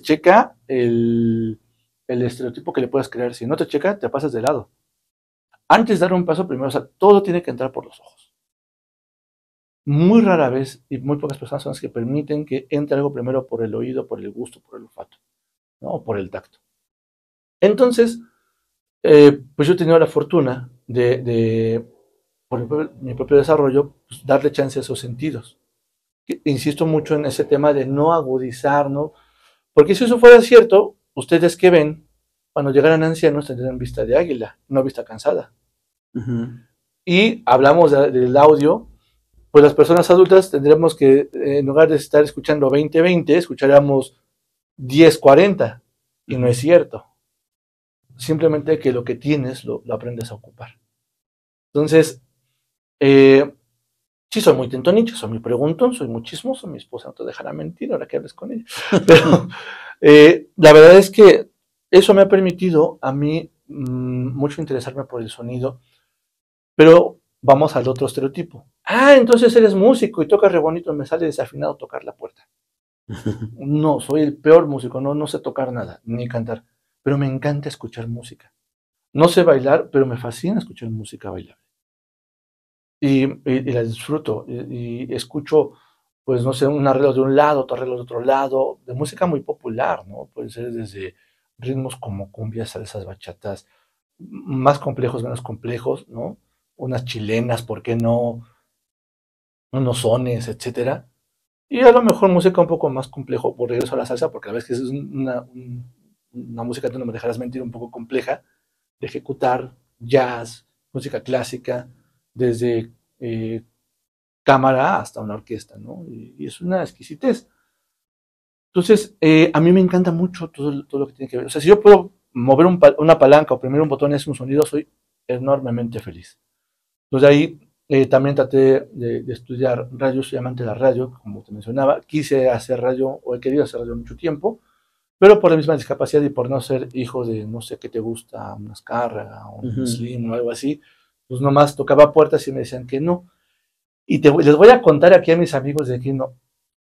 checa el, estereotipo que le puedas crear. Si no te checa, te pasas de lado. Antes de dar un paso primero, o sea, todo tiene que entrar por los ojos. Muy rara vez y muy pocas personas son las que permiten que entre algo primero por el oído, por el gusto, por el olfato, ¿no? o por el tacto. Entonces, eh, pues yo he tenido la fortuna de, de por mi propio, desarrollo, pues, darle chance a esos sentidos insisto mucho en ese tema de no agudizar, ¿no? porque si eso fuera cierto, ustedes que ven, cuando llegaran ancianos tendrían vista de águila, no vista cansada. Y hablamos del audio, pues las personas adultas tendremos que, en lugar de estar escuchando 20-20, escucharíamos 10-40, y no es cierto. Simplemente que lo que tienes lo, lo aprendes a ocupar. Entonces, eh, Sí, soy muy tentonicho, soy muy preguntón, soy muy chismoso, mi esposa no te dejará mentir ahora que hables con ella. Pero eh, la verdad es que eso me ha permitido a mí mm, mucho interesarme por el sonido, pero vamos al otro estereotipo. Ah, entonces eres músico y tocas re bonito, me sale desafinado tocar la puerta. No, soy el peor músico, no, sé tocar nada, ni cantar, pero me encanta escuchar música. No sé bailar, pero me fascina escuchar música bailar y, y, las disfruto y, escucho, pues no sé, un arreglo de un lado, otro arreglo de otro lado, de música muy popular, ¿no? Puede ser desde ritmos como cumbias, salsas, bachatas, más complejos, menos complejos, ¿no? Unas chilenas, ¿por qué no? Unos sones, etcétera. Y a lo mejor música un poco más complejo, por regreso a la salsa, porque a veces que es una, una música, tú no me dejarás mentir, un poco compleja, de ejecutar, jazz, música clásica, desde eh, cámara hasta una orquesta, ¿no? Y, es una exquisitez. Entonces, eh, a mí me encanta mucho todo, lo que tiene que ver. O sea, si yo puedo mover una palanca o primero un botón es un sonido, soy enormemente feliz. Entonces, ahí eh, también traté de, estudiar radio, soy amante de la radio, como te mencionaba. Quise hacer radio, o he querido hacer radio mucho tiempo, pero por la misma discapacidad y por no ser hijo de, no sé qué te gusta, unas cargas, un slim o algo así, pues nomás tocaba puertas y me decían que no. Y te, les voy a contar aquí a mis amigos de aquí, no.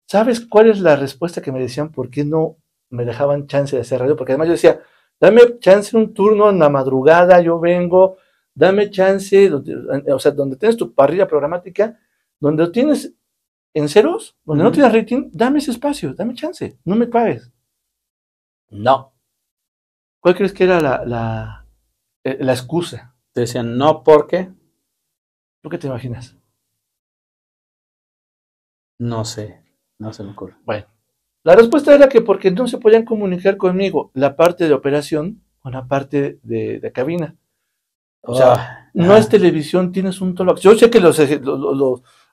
¿Sabes cuál es la respuesta que me decían por qué no me dejaban chance de hacer radio? Porque además yo decía, dame chance un turno en la madrugada, yo vengo, dame chance, o sea, donde tienes tu parrilla programática, donde tienes en ceros, donde no tienes rating, dame ese espacio, dame chance, no me pagues. No. ¿Cuál crees que era la, la eh, excusa? Te decían, no, porque ¿Tú qué te imaginas? No sé, no se me ocurre. Bueno, la respuesta era que porque no se podían comunicar conmigo la parte de operación con la parte de, de cabina. O sea, ah, no es ah. televisión, tienes un tolo. Yo sé que los,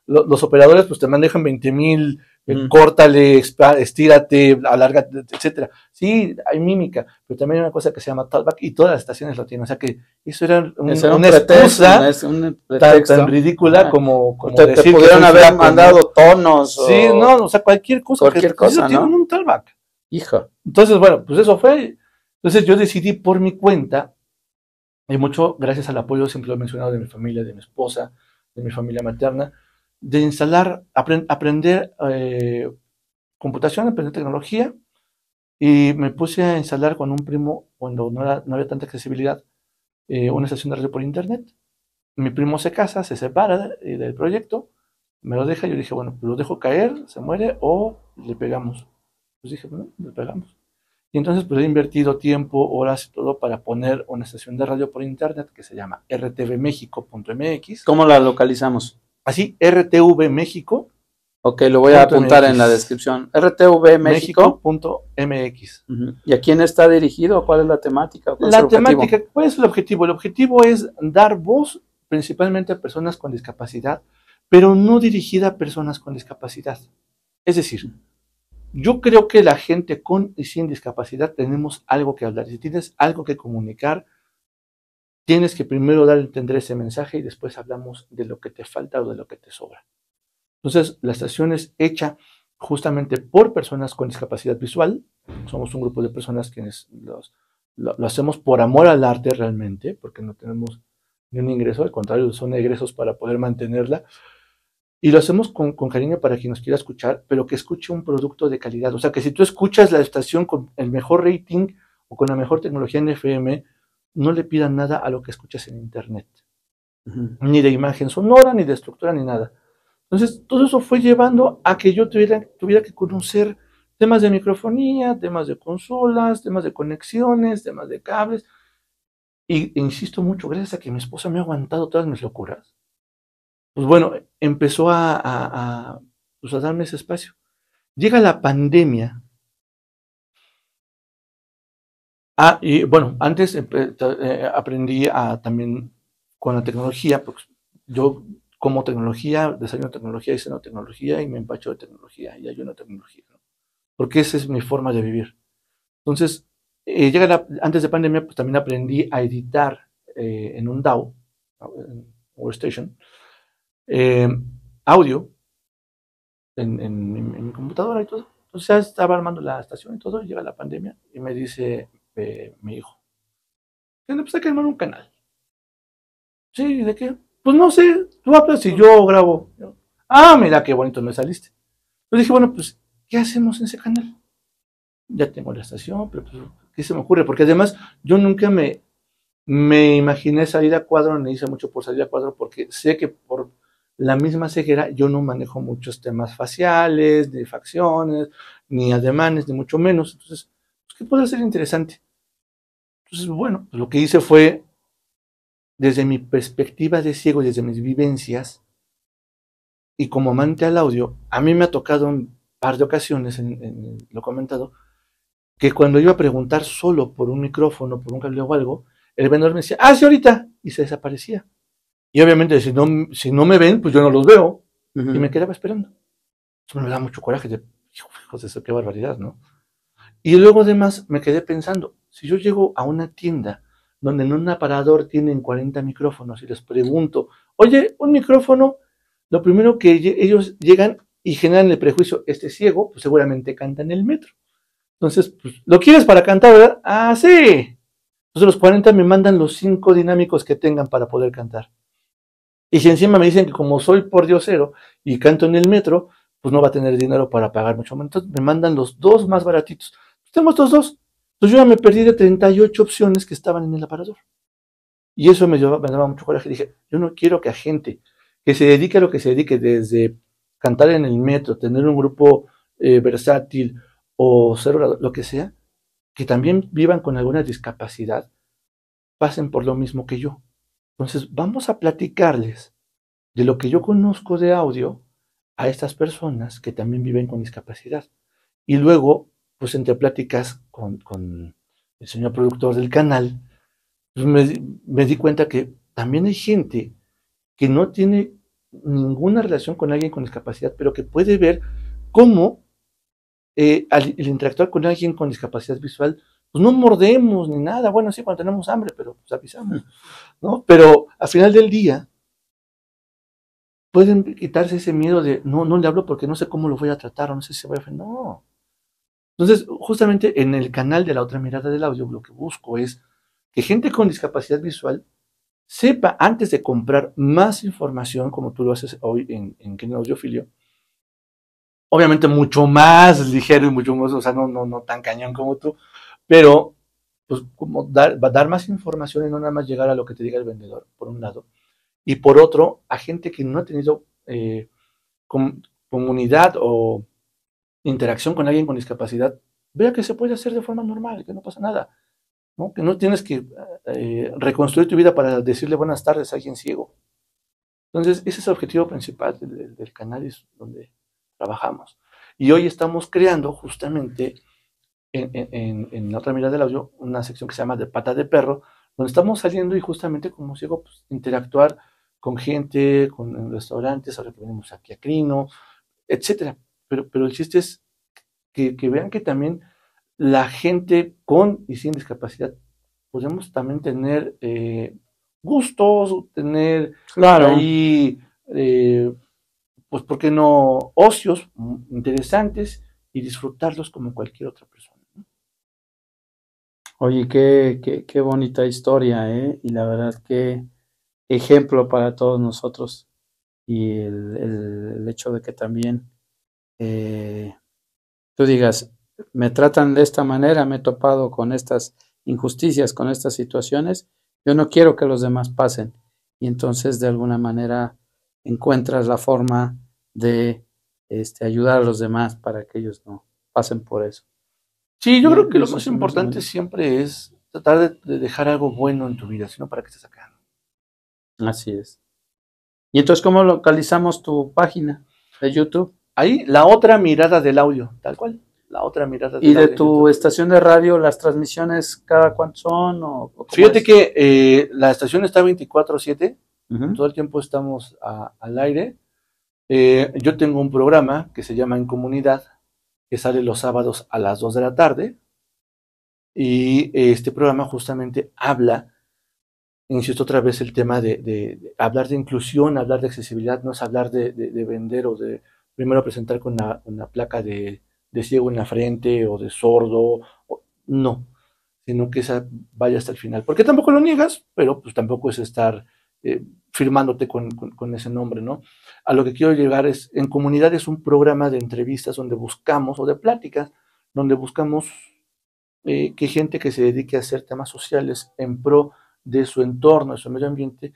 los, operadores pues te manejan 20 mil eh, mm. córtale, estírate, alárgate, etcétera. Sí, hay mímica, pero también hay una cosa que se llama talkback y todas las estaciones lo tienen. O sea que eso era, una excusa tan, ridícula como, te, decir te pudieron haber mandado tonos. Sí, no, o sea, cualquier cosa. Cualquier pues, cosa, tienen un talkback. Hija. Entonces, bueno, pues eso fue. Entonces yo decidí por mi cuenta, y mucho gracias al apoyo, siempre lo he mencionado, de mi familia, de mi esposa, de mi familia materna, de instalar, aprender eh, computación, aprender tecnología, y me puse a instalar con un primo cuando no, había tanta accesibilidad eh, una estación de radio por internet. Mi primo se casa, se separa eh, del proyecto, me lo deja, yo dije, bueno, pues, lo dejo caer, se muere o le pegamos. Pues dije, bueno, le pegamos. Y entonces pues he invertido tiempo, horas y todo para poner una estación de radio por internet que se llama rtvmexico.mx. ¿Cómo la localizamos? Así, RTV México. Ok, lo voy a apuntar en la descripción. RTV México. ¿Y a quién está dirigido? ¿Cuál es la temática? la temática, ¿cuál es el objetivo? El objetivo es dar voz principalmente a personas con discapacidad, pero no dirigida a personas con discapacidad. Es decir, yo creo que la gente con y sin discapacidad tenemos algo que hablar. Si tienes algo que comunicar, Tienes que primero dar a entender ese mensaje y después hablamos de lo que te falta o de lo que te sobra. Entonces, la estación es hecha justamente por personas con discapacidad visual. Somos un grupo de personas quienes lo, hacemos por amor al arte realmente, porque no tenemos ni un ingreso, al contrario, son egresos para poder mantenerla. Y lo hacemos con, con, cariño para quien nos quiera escuchar, pero que escuche un producto de calidad. O sea, que si tú escuchas la estación con el mejor rating o con la mejor tecnología en FM, no le pidan nada a lo que escuchas en Internet, ni de imagen sonora, ni de estructura, ni nada. Entonces, todo eso fue llevando a que yo tuviera, tuviera que conocer temas de microfonía, temas de consolas, temas de conexiones, temas de cables. Y e insisto mucho, gracias a que mi esposa me ha aguantado todas mis locuras, pues bueno, empezó a, a, a pues, darme ese espacio. Llega la pandemia Ah, y bueno, antes eh, eh, eh, aprendí a, también con la tecnología, porque yo como tecnología, desayuno tecnología diseño tecnología y me empacho de tecnología y ayuno tecnología, ¿no? porque esa es mi forma de vivir. Entonces, llega antes de pandemia, pues también aprendí a editar en un DAO, en Workstation, audio en, mi computadora y todo. Entonces estaba armando la estación y todo, llega la pandemia y me dice, me mi hijo. Pues, que armar un canal. Sí, ¿de qué? Pues no sé, tú hablas y yo grabo. Ah, mira qué bonito me saliste. Yo dije, bueno, pues, ¿qué hacemos en ese canal? Ya tengo la estación, pero pues, ¿qué se me ocurre? Porque además yo nunca me, me imaginé salir a cuadro, ni hice mucho por salir a cuadro, porque sé que por la misma ceguera yo no manejo muchos temas faciales, ni facciones, ni ademanes, ni mucho menos. Entonces, que puede ser interesante. Entonces, bueno, pues, lo que hice fue, desde mi perspectiva de ciego, desde mis vivencias, y como amante al audio, a mí me ha tocado un par de ocasiones, en, lo comentado, que cuando iba a preguntar solo por un micrófono, por un cable o algo, el vendedor me decía, ah, sí, ahorita, y se desaparecía. Y obviamente, si no, si no me ven, pues yo no los veo, y me quedaba esperando. Eso me da mucho coraje, de, eso, qué barbaridad, ¿no? Y luego además me quedé pensando, si yo llego a una tienda donde en un aparador tienen 40 micrófonos y les pregunto, oye, un micrófono, lo primero que ellos llegan y generan el prejuicio, este ciego, pues seguramente canta en el metro. Entonces, pues, ¿lo quieres para cantar, verdad? Ah, sí. Entonces los 40 me mandan los 5 dinámicos que tengan para poder cantar. Y si encima me dicen que como soy por cero y canto en el metro, pues no va a tener dinero para pagar mucho. Entonces me mandan los dos más baratitos. Tengo estos dos. Entonces yo ya me perdí de 38 opciones que estaban en el aparador. Y eso me, llevaba, me daba mucho coraje. Dije, yo no quiero que a gente que se dedique a lo que se dedique, desde cantar en el metro, tener un grupo eh, versátil o ser lo que sea, que también vivan con alguna discapacidad, pasen por lo mismo que yo. Entonces, vamos a platicarles de lo que yo conozco de audio a estas personas que también viven con discapacidad. Y luego pues entre pláticas con, el señor productor del canal, pues me, di cuenta que también hay gente que no tiene ninguna relación con alguien con discapacidad, pero que puede ver cómo eh, al, interactuar con alguien con discapacidad visual, pues no mordemos ni nada. Bueno, sí, cuando tenemos hambre, pero pues avisamos, ¿no? Pero al final del día, pueden quitarse ese miedo de, no, no le hablo porque no sé cómo lo voy a tratar o no sé si se va a... No, entonces, justamente en el canal de la otra mirada del audio, lo que busco es que gente con discapacidad visual sepa antes de comprar más información, como tú lo haces hoy en, en Audio Audiofilio, obviamente mucho más ligero y mucho más, o sea, no, no, no tan cañón como tú, pero pues como dar, dar más información y no nada más llegar a lo que te diga el vendedor, por un lado, y por otro, a gente que no ha tenido eh, comunidad o interacción con alguien con discapacidad, vea que se puede hacer de forma normal, que no pasa nada, que no tienes que eh, reconstruir tu vida para decirle buenas tardes a alguien ciego. Entonces, ese es el objetivo principal del, canal, donde trabajamos. Y hoy estamos creando justamente en, la otra mirada del audio una sección que se llama de pata de perro, donde estamos saliendo y justamente como ciego pues, interactuar con gente, con restaurantes, ahora que venimos aquí a Crino, etcétera pero, pero el chiste es que, que vean que también la gente con y sin discapacidad podemos también tener eh, gustos, tener claro. ahí, eh, pues, ¿por qué no? Ocios interesantes y disfrutarlos como cualquier otra persona. Oye, qué, qué, bonita historia, ¿eh? Y la verdad qué ejemplo para todos nosotros. Y el hecho de que también eh, tú digas, me tratan de esta manera, me he topado con estas injusticias, con estas situaciones, yo no quiero que los demás pasen. Y entonces de alguna manera encuentras la forma de este, ayudar a los demás para que ellos no pasen por eso. Sí, yo creo que lo más importante siempre es tratar de, dejar algo bueno en tu vida, sino para que te acá? Así es. Y entonces, ¿cómo localizamos tu página de YouTube? Ahí la otra mirada del audio, tal cual. La otra mirada del ¿Y de tu estación de radio, las transmisiones cada cuánto son? Fíjate que eh, la estación está 24-7, todo el tiempo estamos al aire. Eh, yo tengo un programa que se llama En Comunidad, que sale los sábados a las 2 de la tarde. Y este programa justamente habla, insisto otra vez, el tema de, hablar de inclusión, hablar de accesibilidad, no es hablar de vender o de primero presentar con una, placa de, ciego en la frente o de sordo, no, sino que esa vaya hasta el final. Porque tampoco lo niegas, pero pues tampoco es estar eh, firmándote con, ese nombre, ¿no? A lo que quiero llegar es, en comunidad es un programa de entrevistas donde buscamos, o de pláticas, donde buscamos eh, que gente que se dedique a hacer temas sociales en pro de su entorno, de su medio ambiente,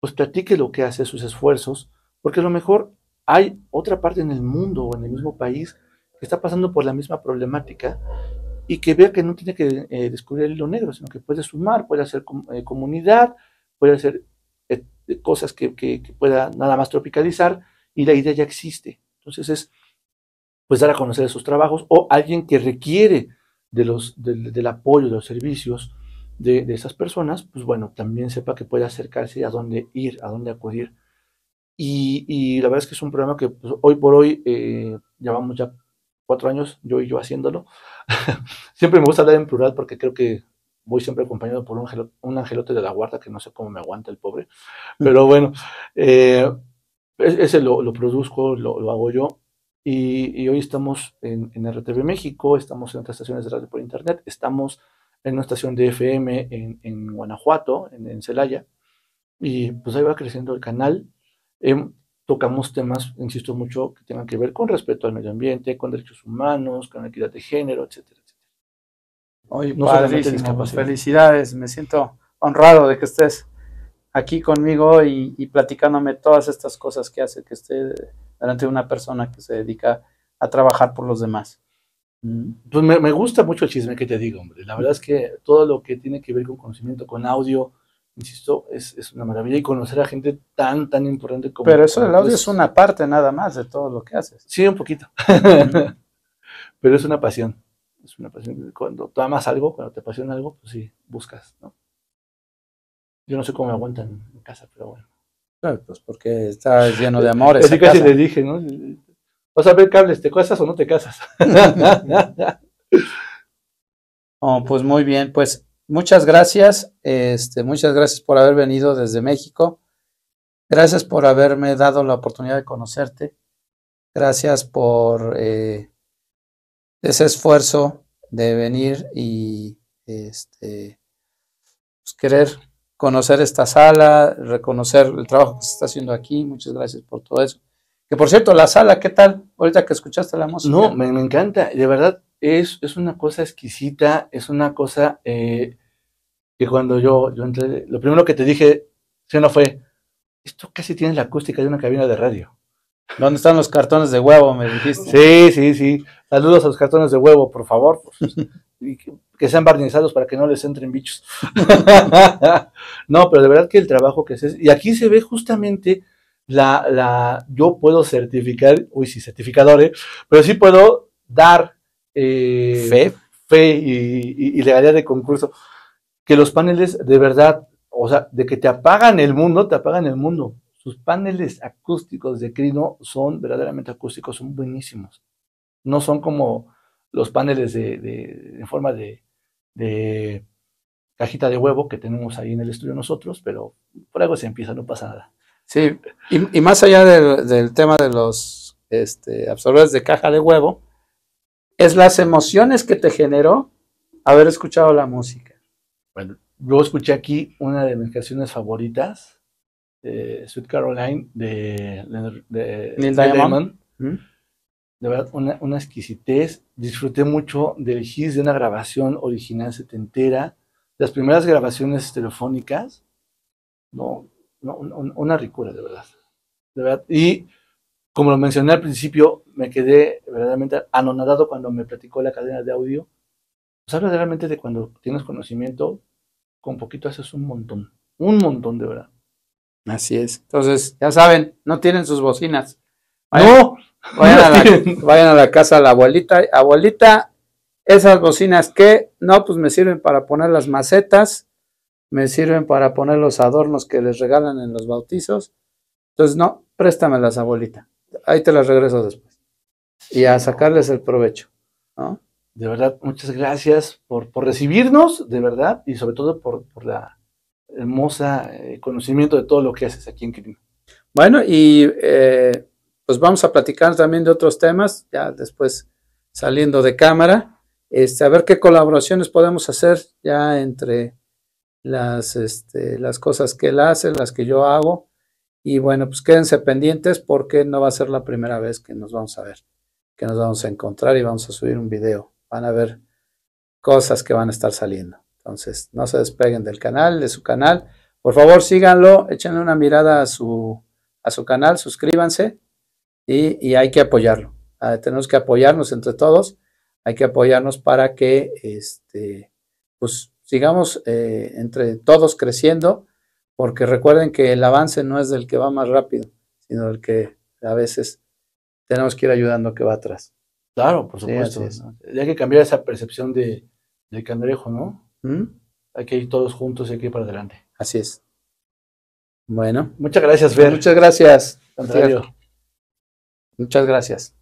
pues platique lo que hace, sus esfuerzos, porque a lo mejor hay otra parte en el mundo o en el mismo país que está pasando por la misma problemática y que vea que no tiene que eh, descubrir el hilo negro, sino que puede sumar, puede hacer eh, comunidad, puede hacer eh, cosas que, pueda nada más tropicalizar y la idea ya existe. Entonces es pues dar a conocer esos trabajos o alguien que requiere de los, del apoyo, de los servicios de, de esas personas, pues bueno, también sepa que puede acercarse a dónde ir, a dónde acudir y, la verdad es que es un programa que pues, hoy por hoy eh, llevamos ya cuatro años, yo y yo haciéndolo. siempre me gusta hablar en plural porque creo que voy siempre acompañado por un, un, angelote de la guarda que no sé cómo me aguanta el pobre. Mm. Pero bueno, eh, ese lo, lo produzco, lo, lo, hago yo. Y, hoy estamos en, en, RTV México, estamos en otras estaciones de radio por internet, estamos en una estación de FM en, en Guanajuato, en, en Celaya. Y pues ahí va creciendo el canal Em, tocamos temas, insisto mucho, que tengan que ver con respeto al medio ambiente, con derechos humanos, con equidad de género, etcétera, etcétera. felicidades, me siento honrado de que estés aquí conmigo y, platicándome todas estas cosas que hace que esté delante de una persona que se dedica a trabajar por los demás. Mm. Pues me, gusta mucho el chisme que te digo, hombre. La verdad es que todo lo que tiene que ver con conocimiento, con audio, insisto, es, una maravilla y conocer a gente tan, tan importante como... Pero eso del audio pues es una parte nada más de todo lo que haces. Sí, un poquito. Pero es una pasión. Es una pasión. Cuando tú amas algo, cuando te apasiona algo, pues sí, buscas, ¿no? Yo no sé cómo me aguantan en casa, pero bueno. pues porque estás lleno de amores. casi dije, ¿no? Vas a ver cables, ¿te casas o no te casas? oh, pues muy bien, pues Muchas gracias, este, muchas gracias por haber venido desde México. Gracias por haberme dado la oportunidad de conocerte. Gracias por eh, ese esfuerzo de venir y este, pues, querer conocer esta sala, reconocer el trabajo que se está haciendo aquí. Muchas gracias por todo eso. Que por cierto, la sala, ¿qué tal? Ahorita que escuchaste la música. No, me, encanta. De verdad, es, una cosa exquisita, es una cosa eh, que cuando yo, yo entré, lo primero que te dije, si no fue, esto casi tiene la acústica de una cabina de radio. ¿Dónde están los cartones de huevo? Me dijiste. Sí, sí, sí. Saludos a los cartones de huevo, por favor. que sean barnizados para que no les entren bichos. no, pero de verdad que el trabajo que hace. Y aquí se ve justamente la, Yo puedo certificar, uy, sí, certificadores, ¿eh? pero sí puedo dar. Eh, fe. Fe y, y legalidad de concurso que los paneles de verdad, o sea, de que te apagan el mundo, te apagan el mundo. Sus paneles acústicos de Crino son verdaderamente acústicos, son buenísimos. No son como los paneles de, en forma de, cajita de huevo que tenemos ahí en el estudio nosotros, pero por algo se empieza, no pasa nada. Sí, y, más allá del, tema de los este, absorbentes de caja de huevo, es las emociones que te generó haber escuchado la música. Bueno, yo escuché aquí una de mis canciones favoritas, Sweet Caroline, de, Neil Diamond. De verdad, una, exquisitez. Disfruté mucho del hits de una grabación original setentera. Las primeras grabaciones telefónicas, no, no una, ricura, De verdad. Y como lo mencioné al principio, me quedé verdaderamente anonadado cuando me platicó la cadena de audio Sabes realmente de cuando tienes conocimiento, con poquito haces un montón, un montón de verdad. Así es. Entonces, ya saben, no tienen sus bocinas. Vayan, no, vayan, a la, casa a la, la abuelita. Abuelita, esas bocinas que, no, pues me sirven para poner las macetas, me sirven para poner los adornos que les regalan en los bautizos. Entonces, no, préstamelas, abuelita. Ahí te las regreso después. Y a sacarles el provecho, ¿no? de verdad, muchas gracias por, recibirnos, de verdad, y sobre todo por, la hermosa eh, conocimiento de todo lo que haces aquí en Quirino. Bueno, y eh, pues vamos a platicar también de otros temas, ya después saliendo de cámara, este, a ver qué colaboraciones podemos hacer ya entre las, este, las cosas que él hace, las que yo hago. Y bueno, pues quédense pendientes porque no va a ser la primera vez que nos vamos a ver, que nos vamos a encontrar y vamos a subir un video van a ver cosas que van a estar saliendo. Entonces, no se despeguen del canal, de su canal. Por favor, síganlo, échenle una mirada a su, a su canal, suscríbanse y, hay que apoyarlo. Ah, tenemos que apoyarnos entre todos, hay que apoyarnos para que este, pues, sigamos eh, entre todos creciendo, porque recuerden que el avance no es del que va más rápido, sino del que a veces tenemos que ir ayudando que va atrás. Claro, por supuesto. Hay que cambiar esa percepción de, Candrejo, ¿no? Aquí ¿Mm? Hay todos juntos y aquí para adelante. Así es. Bueno. Muchas gracias, Fer. Muchas gracias. Muchas gracias.